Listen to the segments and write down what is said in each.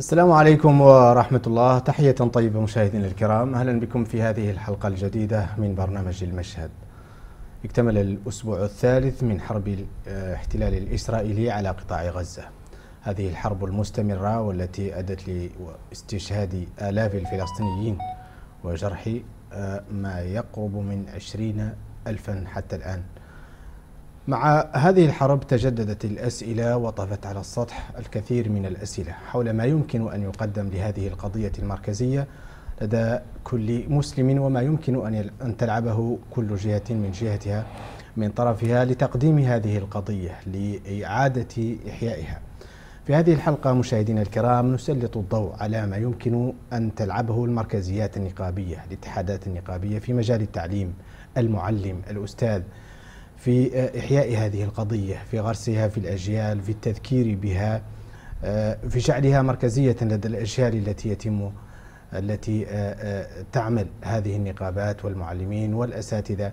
السلام عليكم ورحمة الله تحية طيبة مشاهدينا الكرام أهلا بكم في هذه الحلقة الجديدة من برنامج المشهد اكتمل الأسبوع الثالث من حرب الاحتلال الإسرائيلي على قطاع غزة هذه الحرب المستمرة والتي أدت لاستشهاد آلاف الفلسطينيين وجرح آه، ما يقرب من عشرين ألفا حتى الآن مع هذه الحرب تجددت الأسئلة وطفت على السطح الكثير من الأسئلة حول ما يمكن أن يقدم لهذه القضية المركزية لدى كل مسلم وما يمكن أن تلعبه كل جهة من جهتها من طرفها لتقديم هذه القضية لإعادة إحيائها في هذه الحلقة مشاهدينا الكرام نسلط الضوء على ما يمكن أن تلعبه المركزيات النقابية الاتحادات النقابية في مجال التعليم المعلم الأستاذ في آه، إحياء هذه القضية في غرسها في الأجيال في التذكير بها آه، في جعلها مركزية لدى الأجيال التي يتم التي آه، تعمل هذه النقابات والمعلمين والأساتذة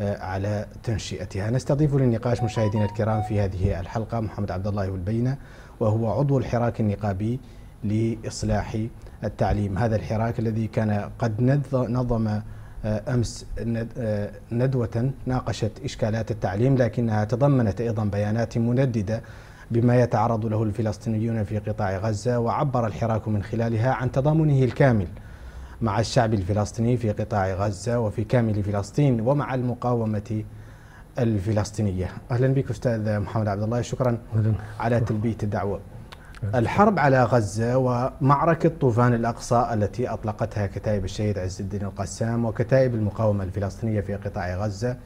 على تنشئتها نستضيف للنقاش مشاهدينا الكرام في هذه الحلقة محمد عبد الله والبينة وهو عضو الحراك النقابي لإصلاح التعليم هذا الحراك الذي كان قد نظم آه، أمس آه، ندوة ناقشت إشكالات التعليم لكنها تضمنت أيضا بيانات منددة بما يتعرض له الفلسطينيون في قطاع غزة وعبر الحراك من خلالها عن تضامنه الكامل مع الشعب الفلسطيني في قطاع غزة وفي كامل فلسطين ومع المقاومة الفلسطينية أهلا بك أستاذ محمد عبد الله شكرا على تلبية الدعوة الحرب على غزة ومعركة طوفان الأقصى التي أطلقتها كتائب الشهيد عز الدين القسام وكتائب المقاومة الفلسطينية في قطاع غزة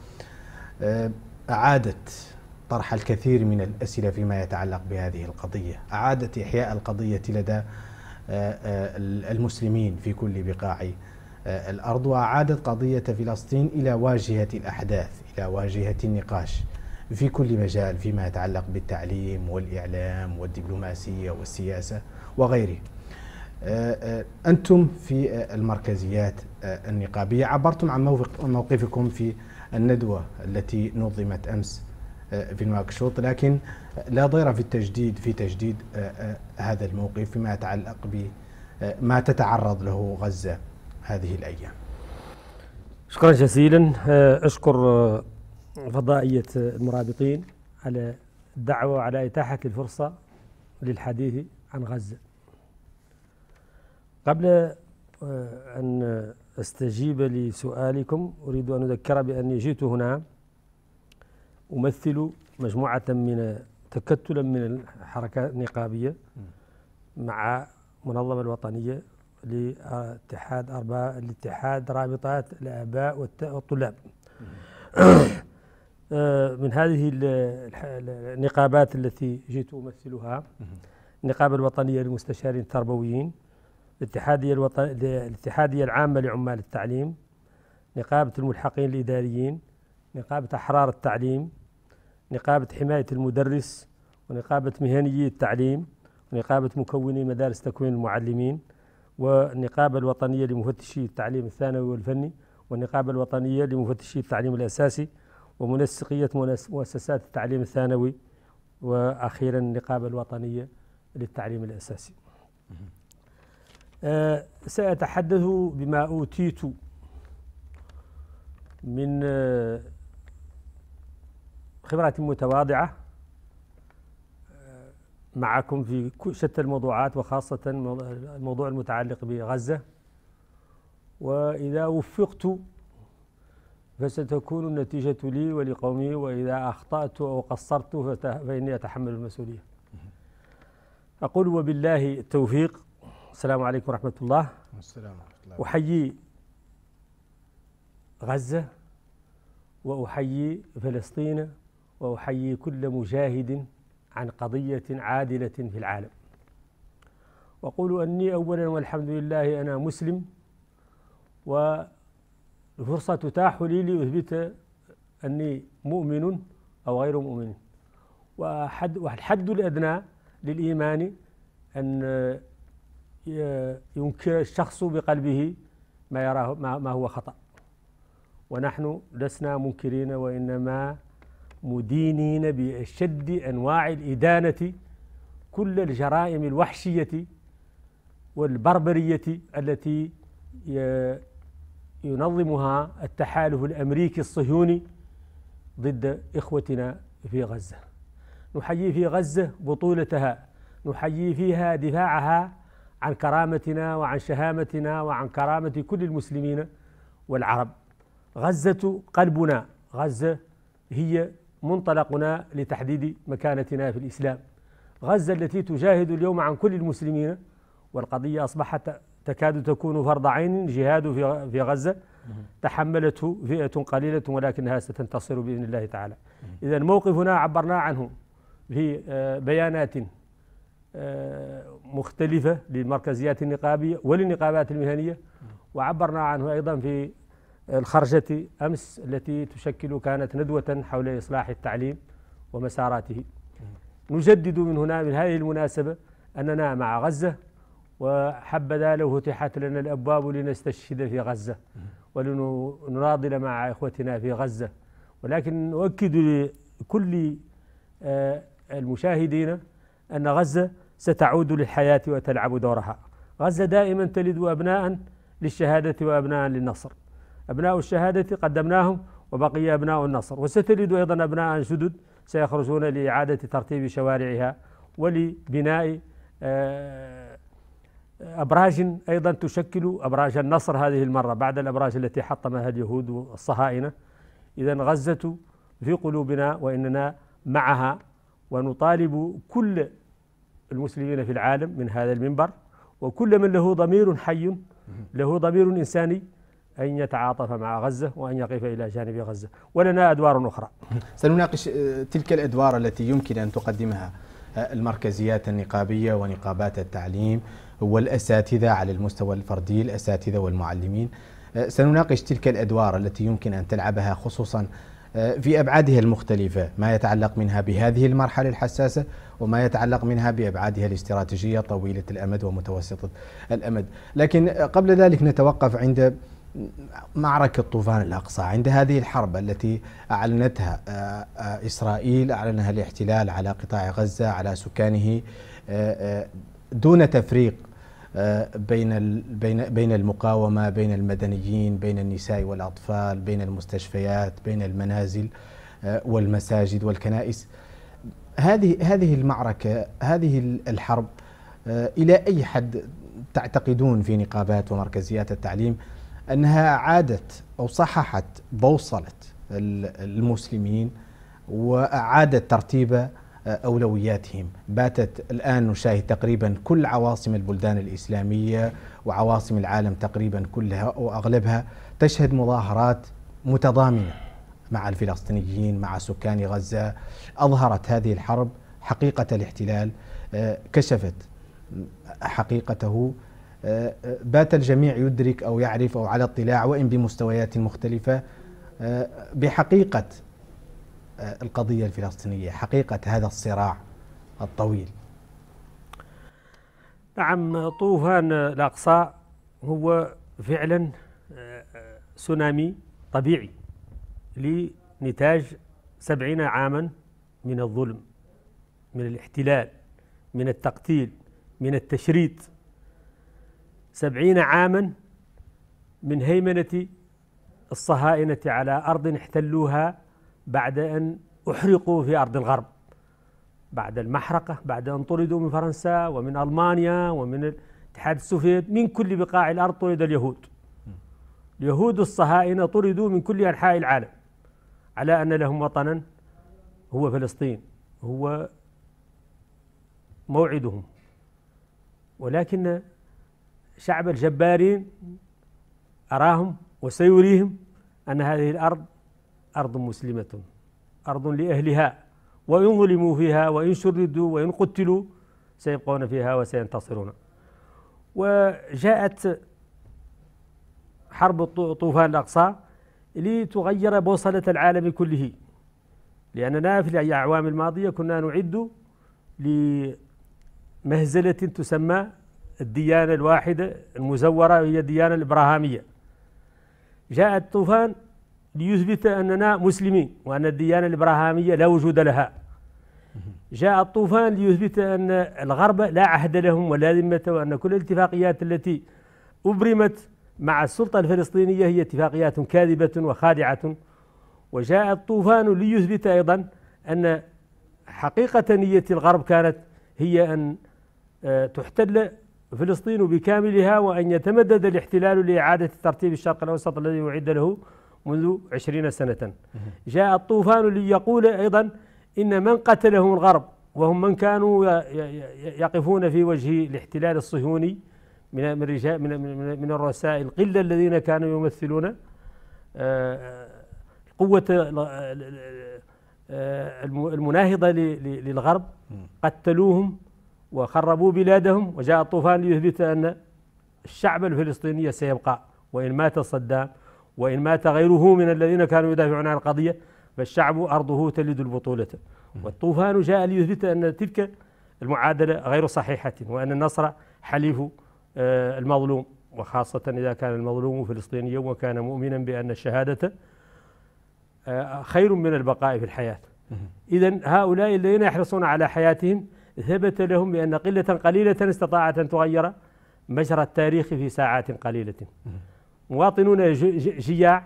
آه، أعادت طرح الكثير من الأسئلة فيما يتعلق بهذه القضية أعادت إحياء القضية لدى آه، آه، المسلمين في كل بقاع الأرض وأعادت قضية فلسطين إلى واجهة الأحداث إلى واجهة النقاش في كل مجال فيما يتعلق بالتعليم والإعلام والدبلوماسية والسياسة وغيره آه، آه، أنتم في آه، المركزيات النقابية عبرتم عن موقفكم في الندوة التي نظمت أمس في نواكشوط لكن لا ضير في التجديد في تجديد هذا الموقف فيما يتعلق بما تتعرض له غزة هذه الأيام شكرا جزيلا أشكر فضائية المرابطين على الدعوة على إتاحة الفرصة للحديث عن غزة قبل آه، أن أستجيب لسؤالكم أريد أن أذكر بأني جئت هنا أمثل مجموعة من تكتلا من الحركة النقابية مع منظمة الوطنية لاتحاد أربعة الاتحاد رابطات الآباء والطلاب آه، من هذه النقابات التي جئت أمثلها النقابة الوطنية للمستشارين التربويين الاتحادية, الاتحادية العامة لعمال التعليم نقابة الملحقين الإداريين نقابة أحرار التعليم نقابة حماية المدرس ونقابة مهنيي التعليم ونقابة مكوني مدارس تكوين المعلمين والنقابة الوطنية لمفتشي التعليم الثانوي والفني والنقابة الوطنية لمفتشي التعليم الأساسي ومنسقية مؤسسات التعليم الثانوي وأخيرا النقابة الوطنية للتعليم الأساسي آه، سأتحدث بما أوتيت من آه، خبرة متواضعة آه، معكم في شتى الموضوعات وخاصة الموضوع المتعلق بغزة وإذا وفقت فستكون النتيجة لي ولقومي وإذا أخطأت أو قصرت فإني أتحمل المسؤولية أقول وبالله التوفيق السلام عليكم ورحمة الله السلام ورحمة الله أحيي غزة وأحيي فلسطين وأحيي كل مجاهد عن قضية عادلة في العالم وأقول أني أولا والحمد لله أنا مسلم و الفرصة تتاح لي لأثبت أني مؤمن أو غير مؤمن وحد والحد الأدنى للإيمان أن آه، ينكر الشخص بقلبه ما يراه ما هو خطأ ونحن لسنا منكرين وإنما مدينين بأشد أنواع الإدانة كل الجرائم الوحشية والبربرية التي آه، ينظمها التحالف الامريكي الصهيوني ضد اخوتنا في غزه. نحيي في غزه بطولتها، نحيي فيها دفاعها عن كرامتنا وعن شهامتنا وعن كرامه كل المسلمين والعرب. غزه قلبنا، غزه هي منطلقنا لتحديد مكانتنا في الاسلام. غزه التي تجاهد اليوم عن كل المسلمين والقضيه اصبحت تكاد تكون فرض عين جهاد في غزة تحملته فئة قليلة ولكنها ستنتصر بإذن الله تعالى إذا موقفنا عبرنا عنه في آه، بيانات آه، مختلفة للمركزيات النقابية وللنقابات المهنية وعبرنا عنه أيضا في الخرجة أمس التي تشكل كانت ندوة حول إصلاح التعليم ومساراته نجدد من هنا من هذه المناسبة أننا مع غزة وحبذا لو فتحت لنا الابواب لنستشهد في غزه ولنناضل مع اخوتنا في غزه ولكن نؤكد لكل آه، المشاهدين ان غزه ستعود للحياه وتلعب دورها غزه دائما تلد ابناء للشهاده وابناء للنصر ابناء الشهاده قدمناهم وبقي ابناء النصر وستلد ايضا ابناء جدد سيخرجون لاعاده ترتيب شوارعها ولبناء آه أبراج أيضا تشكل أبراج النصر هذه المرة بعد الأبراج التي حطمها اليهود والصهاينة إذا غزة في قلوبنا وإننا معها ونطالب كل المسلمين في العالم من هذا المنبر وكل من له ضمير حي له ضمير إنساني أن يتعاطف مع غزة وأن يقف إلى جانب غزة ولنا أدوار أخرى سنناقش تلك الأدوار التي يمكن أن تقدمها المركزيات النقابية ونقابات التعليم والأساتذة على المستوى الفردي الأساتذة والمعلمين أه، سنناقش تلك الأدوار التي يمكن أن تلعبها خصوصا أه، في أبعادها المختلفة ما يتعلق منها بهذه المرحلة الحساسة وما يتعلق منها بأبعادها الاستراتيجية طويلة الأمد ومتوسطة الأمد لكن قبل ذلك نتوقف عند معركة طوفان الأقصى عند هذه الحرب التي أعلنتها أه، إسرائيل أعلنها الاحتلال على قطاع غزة على سكانه دون تفريق آه، بين بين بين المقاومه بين المدنيين بين النساء والاطفال بين المستشفيات بين المنازل آه، والمساجد والكنائس هذه هذه المعركه هذه الحرب آه، الى اي حد تعتقدون في نقابات ومركزيات التعليم انها اعادت او صححت بوصله المسلمين واعادت ترتيبه أولوياتهم باتت الآن نشاهد تقريبا كل عواصم البلدان الإسلامية وعواصم العالم تقريبا كلها وأغلبها تشهد مظاهرات متضامنة مع الفلسطينيين مع سكان غزة أظهرت هذه الحرب حقيقة الاحتلال آه، كشفت حقيقته آه، آه، بات الجميع يدرك أو يعرف أو على اطلاع وإن بمستويات مختلفة بحقيقة آه، القضية الفلسطينية حقيقة هذا الصراع الطويل نعم طوفان الأقصى هو فعلا تسونامي آه، آه، طبيعي لنتاج سبعين عاما من الظلم من الاحتلال من التقتيل من التشريد سبعين عاما من هيمنة الصهاينة على أرض احتلوها بعد أن أحرقوا في أرض الغرب بعد المحرقة بعد أن طردوا من فرنسا ومن ألمانيا ومن الاتحاد السوفيتي من كل بقاع الأرض طرد اليهود اليهود الصهاينة طردوا من كل أنحاء العالم على أن لهم وطنا هو فلسطين هو موعدهم ولكن شعب الجبارين أراهم وسيريهم أن هذه الأرض أرض مسلمة أرض لأهلها وإن ظلموا فيها وإن شردوا وإن قتلوا سيبقون فيها وسينتصرون وجاءت حرب طوفان الأقصى لتغير بوصلة العالم كله لأننا في الأعوام الماضية كنا نعد لمهزلة تسمى الديانة الواحدة المزورة هي الديانة الإبراهامية جاءت طوفان ليثبت أننا مسلمين وأن الديانة الإبراهيمية لا وجود لها جاء الطوفان ليثبت أن الغرب لا عهد لهم ولا ذمة وأن كل الاتفاقيات التي أبرمت مع السلطة الفلسطينية هي اتفاقيات كاذبة وخادعة وجاء الطوفان ليثبت أيضا أن حقيقة نية الغرب كانت هي أن آه، تحتل فلسطين بكاملها وأن يتمدد الاحتلال لإعادة ترتيب الشرق الأوسط الذي أعد له منذ عشرين سنة جاء الطوفان ليقول أيضا إن من قتلهم الغرب وهم من كانوا يقفون في وجه الاحتلال الصهيوني من من رجال من من الرسائل القله الذين كانوا يمثلون آه، آه، قوه آه، المناهضه للغرب قتلوهم وخربوا بلادهم وجاء الطوفان ليثبت ان الشعب الفلسطيني سيبقى وان مات صدام وإن مات غيره من الذين كانوا يدافعون عن القضية فالشعب أرضه تلد البطولة والطوفان جاء ليثبت أن تلك المعادلة غير صحيحة وأن النصر حليف آه، المظلوم وخاصة إذا كان المظلوم فلسطينيا وكان مؤمنا بأن الشهادة آه، خير من البقاء في الحياة إذا هؤلاء الذين يحرصون على حياتهم ثبت لهم بأن قلة قليلة استطاعت أن تغير مجرى التاريخ في ساعات قليلة مواطنون جياع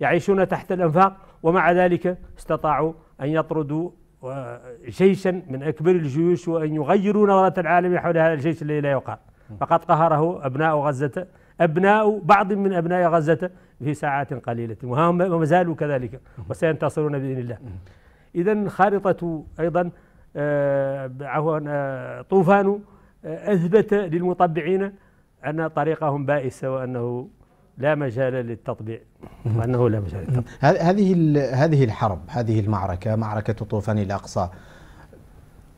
يعيشون تحت الأنفاق ومع ذلك استطاعوا أن يطردوا آه، جيشا من أكبر الجيوش وأن يغيروا نظرة العالم حول هذا الجيش الذي لا يقهر فقد قهره أبناء غزة أبناء بعض من أبناء غزة في ساعات قليلة وهم زالوا كذلك وسينتصرون بإذن الله إذا خارطة أيضا آه، عفوا آه، طوفان أثبت للمطبعين أن طريقهم بائس وأنه لا مجال للتطبيع وأنه لا مجال للتطبيع هذه هذه الحرب هذه المعركة معركة طوفان الأقصى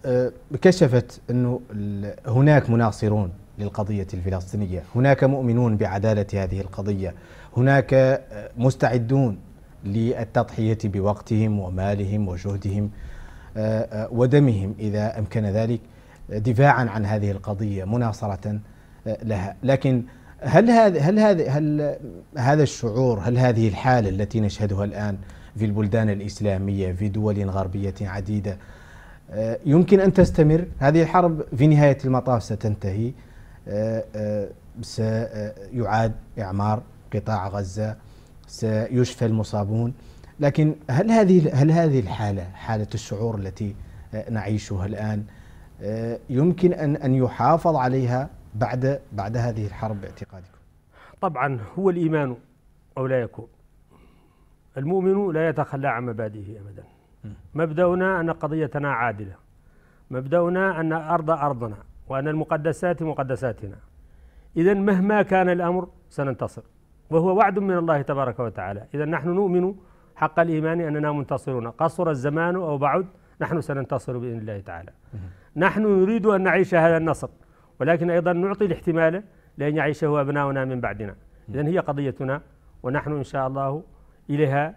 آه، كشفت أنه هناك مناصرون للقضية الفلسطينية هناك مؤمنون بعدالة هذه القضية هناك آه، مستعدون للتضحية بوقتهم ومالهم وجهدهم آه، ودمهم إذا أمكن ذلك دفاعا عن هذه القضية مناصرة لها لكن هل هذا هل هذا هل هذا الشعور هل هذه الحالة التي نشهدها الآن في البلدان الإسلامية في دول غربية عديدة آه، يمكن أن تستمر هذه الحرب في نهاية المطاف ستنتهي آه، آه، سيعاد إعمار قطاع غزة سيشفى المصابون لكن هل هذه هل هذه الحالة حالة الشعور التي نعيشها الآن يمكن أن أن يحافظ عليها بعد بعد هذه الحرب باعتقادكم؟ طبعا هو الايمان او لا يكون. المؤمن لا يتخلى عن مبادئه ابدا. مبدأنا أن قضيتنا عادلة مبدأنا أن أرض أرضنا وأن المقدسات مقدساتنا إذا مهما كان الأمر سننتصر وهو وعد من الله تبارك وتعالى إذا نحن نؤمن حق الإيمان أننا منتصرون قصر الزمان أو بعد نحن سننتصر بإذن الله تعالى نحن نريد أن نعيش هذا النصر ولكن أيضا نعطي الاحتمال لأن يعيشه أبناؤنا من بعدنا إذا هي قضيتنا ونحن إن شاء الله إليها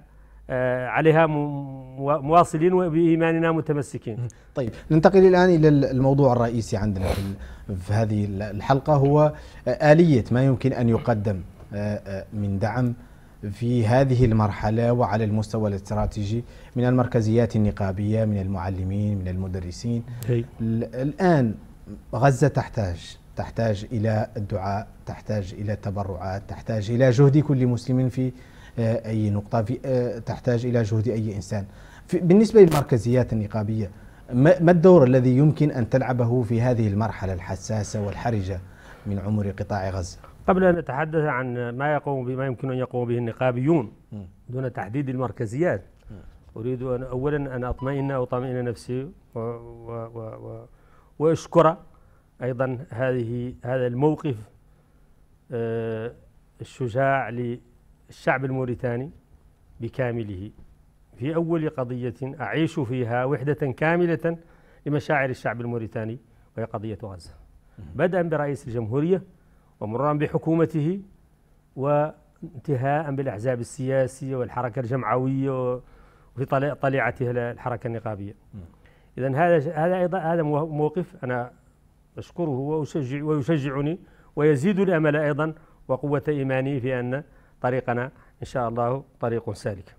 آه، عليها مواصلين وبإيماننا متمسكين طيب ننتقل الآن إلى الموضوع الرئيسي عندنا في هذه الحلقة هو آه، آلية ما يمكن أن يقدم آه، من دعم في هذه المرحلة وعلى المستوى الاستراتيجي من المركزيات النقابية من المعلمين من المدرسين الآن غزه تحتاج تحتاج الى الدعاء تحتاج الى التبرعات تحتاج الى جهد كل مسلم في آه، اي نقطه في آه، تحتاج الى جهد اي انسان بالنسبه للمركزيات النقابيه ما الدور الذي يمكن ان تلعبه في هذه المرحله الحساسه والحرجه من عمر قطاع غزه قبل ان نتحدث عن ما يقوم بما يمكن ان يقوم به النقابيون دون تحديد المركزيات اريد ان اولا ان اطمئن أطمئن نفسي و, و, و, و واشكر أيضا هذه هذا الموقف آه، الشجاع للشعب الموريتاني بكامله في أول قضية أعيش فيها وحدة كاملة لمشاعر الشعب الموريتاني وهي قضية غزة بدءا برئيس الجمهورية ومرورا بحكومته وانتهاء بالأحزاب السياسية والحركة الجمعوية وفي طليعتها الحركة النقابية إذا هذا هذا أيضا هذا موقف أنا أشكره وأشجع ويشجعني ويزيد الامل أيضا وقوة إيماني في أن طريقنا إن شاء الله طريق سالك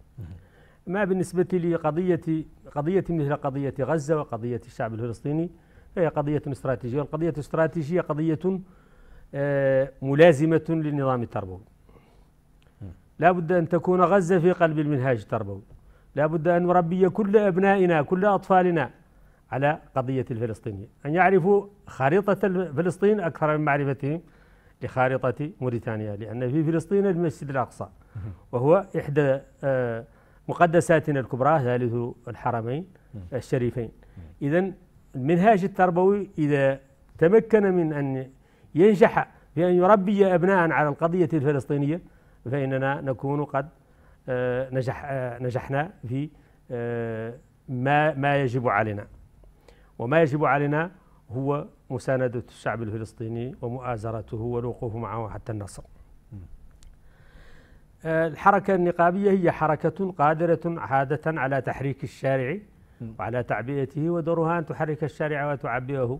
ما بالنسبة لقضيه قضية مثل قضية غزة وقضية الشعب الفلسطيني فهي قضية استراتيجية والقضية الاستراتيجية قضية آه، ملازمة للنظام التربوي لا بد أن تكون غزة في قلب المنهاج التربوي لا بد أن نربي كل أبنائنا كل أطفالنا على قضية الفلسطينية أن يعرفوا خريطة فلسطين أكثر من معرفتهم لخارطة موريتانيا لأن في فلسطين المسجد الأقصى وهو إحدى آه، مقدساتنا الكبرى ثالث الحرمين الشريفين إذا المنهاج التربوي إذا تمكن من أن ينجح في أن يربي أبناء على القضية الفلسطينية فإننا نكون قد آه، نجح آه، نجحنا في ما ما يجب علينا وما يجب علينا هو مساندة الشعب الفلسطيني ومؤازرته والوقوف معه حتى النصر آه، الحركة النقابية هي حركة قادرة عادة على تحريك الشارع وعلى تعبئته ودورها أن تحرك الشارع وتعبئه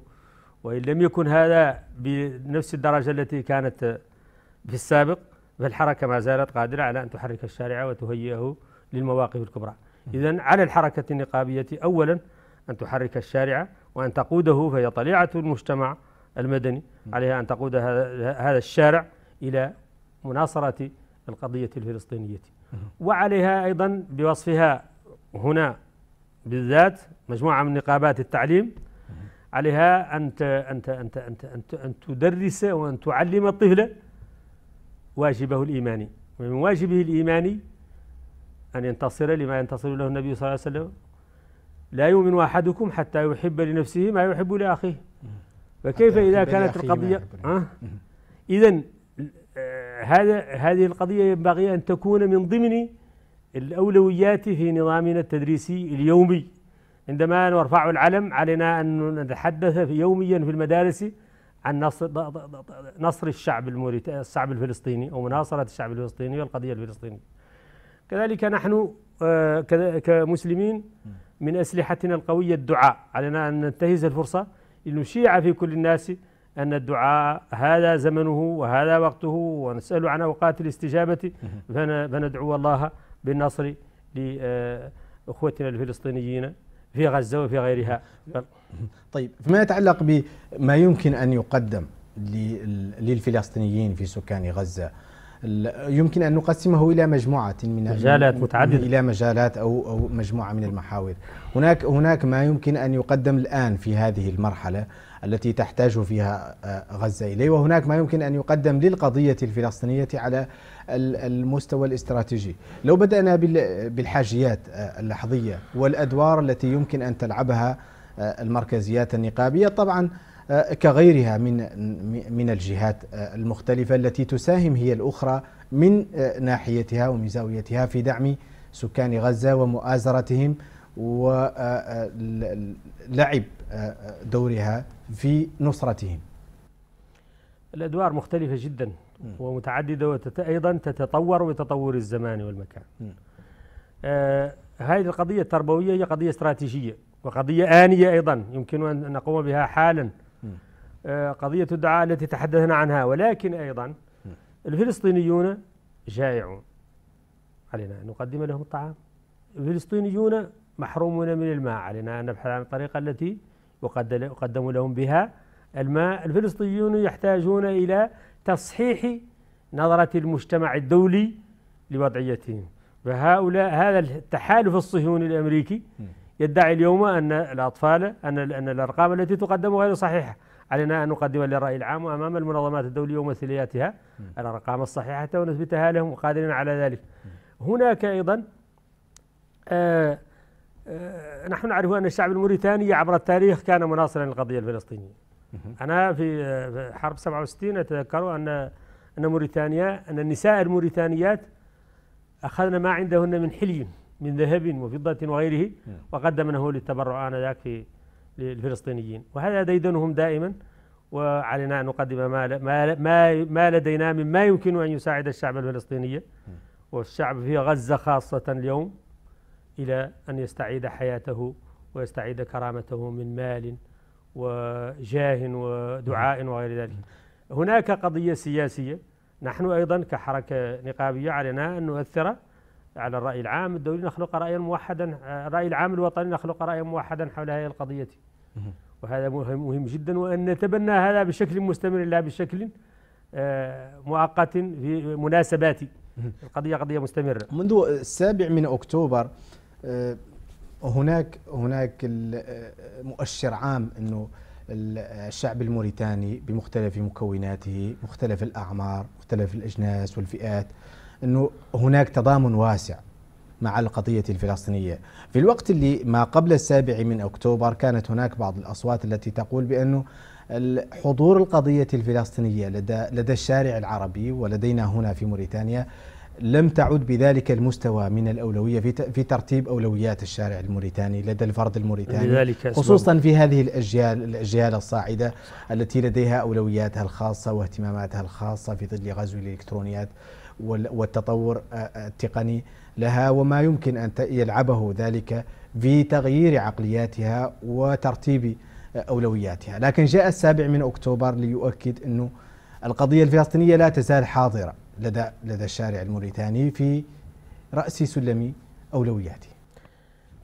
وإن لم يكن هذا بنفس الدرجة التي كانت في السابق فالحركة ما زالت قادرة على أن تحرك الشارع وتهيئه للمواقف الكبرى إذا على الحركة النقابية أولا أن تحرك الشارع وأن تقوده فهي طليعة المجتمع المدني عليها أن تقود هذا الشارع إلى مناصرة القضية الفلسطينية وعليها أيضا بوصفها هنا بالذات مجموعة من نقابات التعليم عليها أن أن أن أن أن تدرس وأن تعلم الطفل واجبه الإيماني ومن واجبه الإيماني أن ينتصر لما ينتصر له النبي صلى الله عليه وسلم لا يؤمن أحدكم حتى يحب لنفسه ما يحب لأخيه فكيف إذا كانت القضية أه؟ إذا آه، هذا هذه القضية ينبغي أن تكون من ضمن الأولويات في نظامنا التدريسي اليومي عندما نرفع العلم علينا أن نتحدث يوميا في المدارس عن نصر نصر الشعب الموريت الشعب الفلسطيني او مناصره الشعب الفلسطيني والقضيه الفلسطينيه. كذلك نحن آه، كمسلمين من أسلحتنا القوية الدعاء علينا أن ننتهز الفرصة لنشيع في كل الناس أن الدعاء هذا زمنه وهذا وقته ونسأل عن أوقات الاستجابة فندعو الله بالنصر لأخوتنا الفلسطينيين في غزة وفي غيرها طيب فيما يتعلق بما يمكن أن يقدم للفلسطينيين في سكان غزة يمكن أن نقسمه إلى مجموعة من مجالات متعددة إلى مجالات أو أو مجموعة من المحاور هناك هناك ما يمكن أن يقدم الآن في هذه المرحلة التي تحتاج فيها آه، غزة إليه وهناك ما يمكن أن يقدم للقضية الفلسطينية على المستوى الاستراتيجي لو بدأنا بالحاجيات آه، اللحظية والأدوار التي يمكن أن تلعبها آه، المركزيات النقابية طبعا آه، كغيرها من من الجهات آه، المختلفة التي تساهم هي الأخرى من آه، ناحيتها ومن زاويتها في دعم سكان غزة ومؤازرتهم ولعب دورها في نصرتهم الأدوار مختلفة جدا ومتعددة وايضا تتطور بتطور الزمان والمكان هذه القضية التربوية هي قضية استراتيجية وقضية آنية أيضا يمكن أن نقوم بها حالا قضية الدعاء التي تحدثنا عنها ولكن أيضا الفلسطينيون جائعون علينا أن نقدم لهم الطعام الفلسطينيون محرومون من الماء علينا أن نبحث عن الطريقة التي يقدم لهم بها الماء الفلسطينيون يحتاجون إلى تصحيح نظرة المجتمع الدولي لوضعيتهم فهؤلاء هذا التحالف الصهيوني الأمريكي يدعي اليوم أن الأطفال أن الأرقام التي تقدم غير صحيحة علينا أن نقدم للرأي العام وأمام المنظمات الدولية ومسؤولياتها الأرقام الصحيحة ونثبتها لهم وقادرين على ذلك هناك أيضا آآ آه، آآ آه، نحن نعرف أن الشعب الموريتاني عبر التاريخ كان مناصرا للقضية الفلسطينية أنا في حرب 67 أتذكر أن أن موريتانيا أن النساء الموريتانيات أخذنا ما عندهن من حلي من ذهب وفضة وغيره وقدمناه للتبرع آنذاك في للفلسطينيين وهذا ديدنهم دائما وعلينا أن نقدم ما, ما, ما لدينا مما يمكن أن يساعد الشعب الفلسطيني والشعب في غزة خاصة اليوم إلى أن يستعيد حياته ويستعيد كرامته من مال وجاه ودعاء وغير ذلك هناك قضية سياسية نحن أيضا كحركة نقابية علينا أن نؤثر على الرأي العام الدولي نخلق رأيا موحدا آه، الرأي العام الوطني نخلق رأيا موحدا حول هذه القضية وهذا مهم جدا وأن نتبنى هذا بشكل مستمر لا بشكل آه، مؤقت في مناسبات القضية قضية مستمرة منذ السابع من أكتوبر آه، هناك هناك مؤشر عام أنه الشعب الموريتاني بمختلف مكوناته مختلف الأعمار مختلف الأجناس والفئات انه هناك تضامن واسع مع القضية الفلسطينية في الوقت اللي ما قبل السابع من أكتوبر كانت هناك بعض الأصوات التي تقول بأنه حضور القضية الفلسطينية لدى, لدى الشارع العربي ولدينا هنا في موريتانيا لم تعد بذلك المستوى من الأولوية في, في ترتيب أولويات الشارع الموريتاني لدى الفرد الموريتاني لذلك خصوصا في هذه الأجيال الأجيال الصاعدة التي لديها أولوياتها الخاصة واهتماماتها الخاصة في ظل غزو الإلكترونيات والتطور آه، آه، التقني لها وما يمكن أن يلعبه ذلك في تغيير عقلياتها وترتيب آه، أولوياتها لكن جاء السابع من أكتوبر ليؤكد أنه القضية الفلسطينية لا تزال حاضرة لدى, لدى الشارع الموريتاني في رأس سلم أولوياته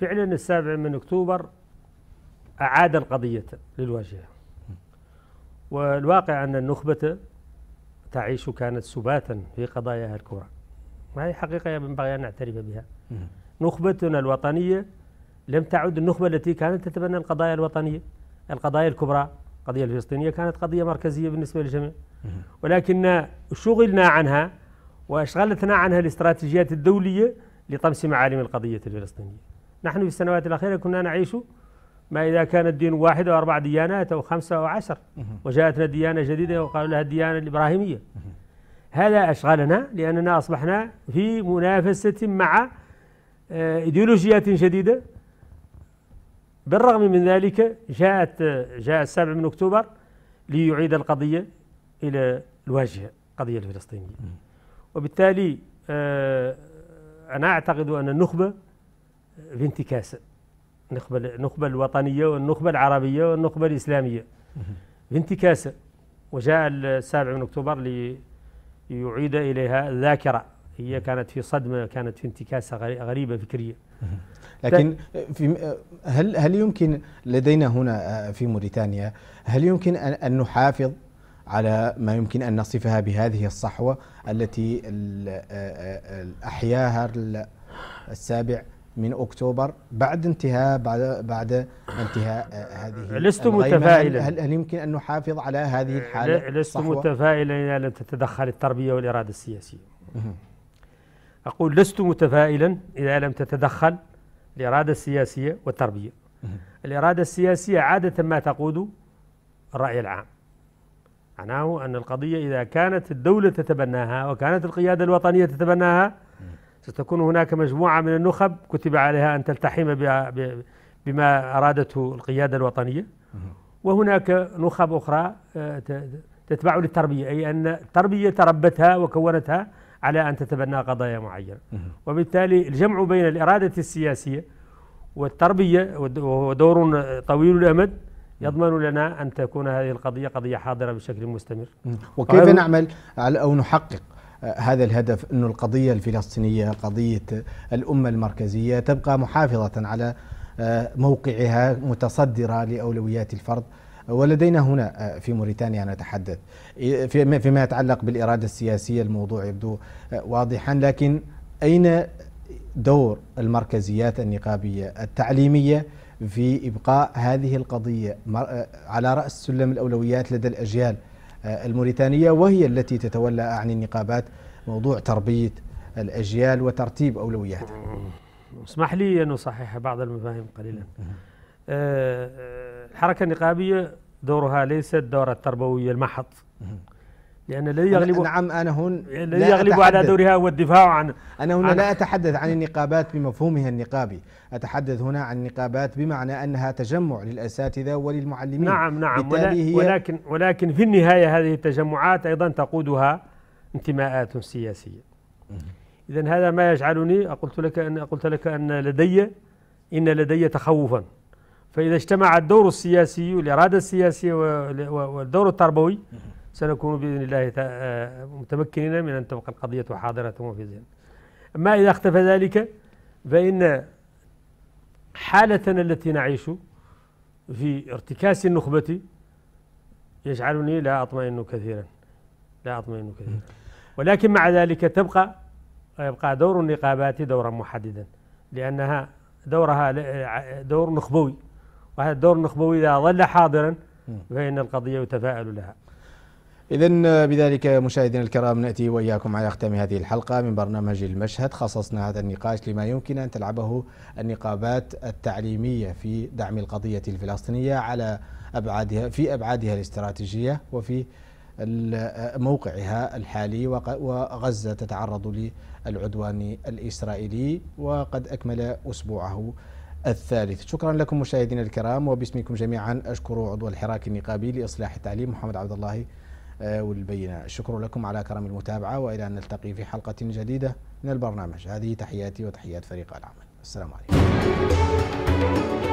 فعلا السابع من أكتوبر أعاد القضية للواجهة والواقع أن النخبة تعيش كانت سباتا في قضاياها الكرة وهذه حقيقة ينبغي أن نعترف بها نخبتنا الوطنية لم تعد النخبة التي كانت تتبنى القضايا الوطنية القضايا الكبرى القضية الفلسطينية كانت قضية مركزية بالنسبة للجميع ولكن شغلنا عنها وأشغلتنا عنها الاستراتيجيات الدولية لطمس معالم القضية الفلسطينية نحن في السنوات الأخيرة كنا نعيش ما إذا كان الدين واحد أو أربع ديانات أو خمسة أو عشر وجاءتنا ديانة جديدة وقالوا لها الديانة الإبراهيمية هذا أشغلنا لأننا أصبحنا في منافسة مع آه، إيديولوجيات جديدة بالرغم من ذلك جاءت جاء السابع من أكتوبر ليعيد القضية إلى الواجهة القضية الفلسطينية وبالتالي آه، أنا أعتقد أن النخبة في انتكاسه النخبة النخبة الوطنية والنخبة العربية والنخبة الإسلامية بانتكاسة وجاء السابع من أكتوبر ليعيد إليها الذاكرة هي كانت في صدمة كانت في انتكاسة غريبة فكرية لكن في هل هل يمكن لدينا هنا آه، في موريتانيا هل يمكن أن نحافظ على ما يمكن أن نصفها بهذه الصحوة التي آه، آه، أحياها السابع من اكتوبر بعد انتهاء بعد بعد انتهاء آه، هذه لست متفائلا هل, هل يمكن ان نحافظ على هذه الحاله؟ لست متفائلا اذا لم تتدخل التربيه والاراده السياسيه. اقول لست متفائلا اذا لم تتدخل الاراده السياسيه والتربيه. الاراده السياسيه عاده ما تقود الراي العام. معناه ان القضيه اذا كانت الدوله تتبناها وكانت القياده الوطنيه تتبناها ستكون هناك مجموعة من النخب كتب عليها أن تلتحم بما أرادته القيادة الوطنية وهناك نخب أخرى آه، تتبع للتربية أي أن التربية تربتها وكونتها على أن تتبنى قضايا معينة وبالتالي الجمع بين الإرادة السياسية والتربية وهو دور طويل الأمد يضمن لنا أن تكون هذه القضية قضية حاضرة بشكل مستمر وكيف نعمل على أو نحقق هذا الهدف أن القضية الفلسطينية قضية الأمة المركزية تبقى محافظة على آه، موقعها متصدرة لأولويات الفرد ولدينا هنا آه، في موريتانيا نتحدث إيه، فيما يتعلق بالإرادة السياسية الموضوع يبدو آه، واضحا لكن أين دور المركزيات النقابية التعليمية في إبقاء هذه القضية على رأس سلم الأولويات لدى الأجيال آه، الموريتانية وهي التي تتولى أعني النقابات موضوع تربية الأجيال وترتيب أولوياتها اسمح لي أن أصحح بعض المفاهيم قليلا آه، آه، الحركة النقابية دورها ليست دورة تربوية المحض لأن يعني لا يغلب نعم أنا هون يعني لا يغلب على دورها هو الدفاع عن أنا هنا عن لا أتحدث عن النقابات بمفهومها النقابي أتحدث هنا عن نقابات بمعنى أنها تجمع للأساتذة وللمعلمين نعم نعم هي ولكن ولكن في النهاية هذه التجمعات أيضا تقودها انتماءات سياسية إذا هذا ما يجعلني قلت لك أن قلت لك أن لدي إن لدي تخوفا فإذا اجتمع الدور السياسي والإرادة السياسية والدور التربوي سنكون بإذن الله آه، متمكنين من أن تبقى القضية حاضرة وفي ذهن أما إذا اختفى ذلك فإن حالتنا التي نعيش في ارتكاس النخبة يجعلني لا أطمئن كثيرا لا أطمئن كثيرا ولكن مع ذلك تبقى يبقى دور النقابات دورا محددا لأنها دورها دور نخبوي وهذا الدور النخبوي إذا ظل حاضرا فإن القضية يتفاءل لها إذا بذلك مشاهدينا الكرام نأتي وإياكم على ختام هذه الحلقة من برنامج المشهد خصصنا هذا النقاش لما يمكن أن تلعبه النقابات التعليمية في دعم القضية الفلسطينية على أبعادها في أبعادها الاستراتيجية وفي موقعها الحالي وغزة تتعرض للعدوان الإسرائيلي وقد أكمل أسبوعه الثالث شكرا لكم مشاهدينا الكرام وباسمكم جميعا أشكر عضو الحراك النقابي لإصلاح التعليم محمد عبد الله آه، والبينة الشكر لكم على كرم المتابعة وإلى أن نلتقي في حلقة جديدة من البرنامج هذه تحياتي وتحيات فريق العمل السلام عليكم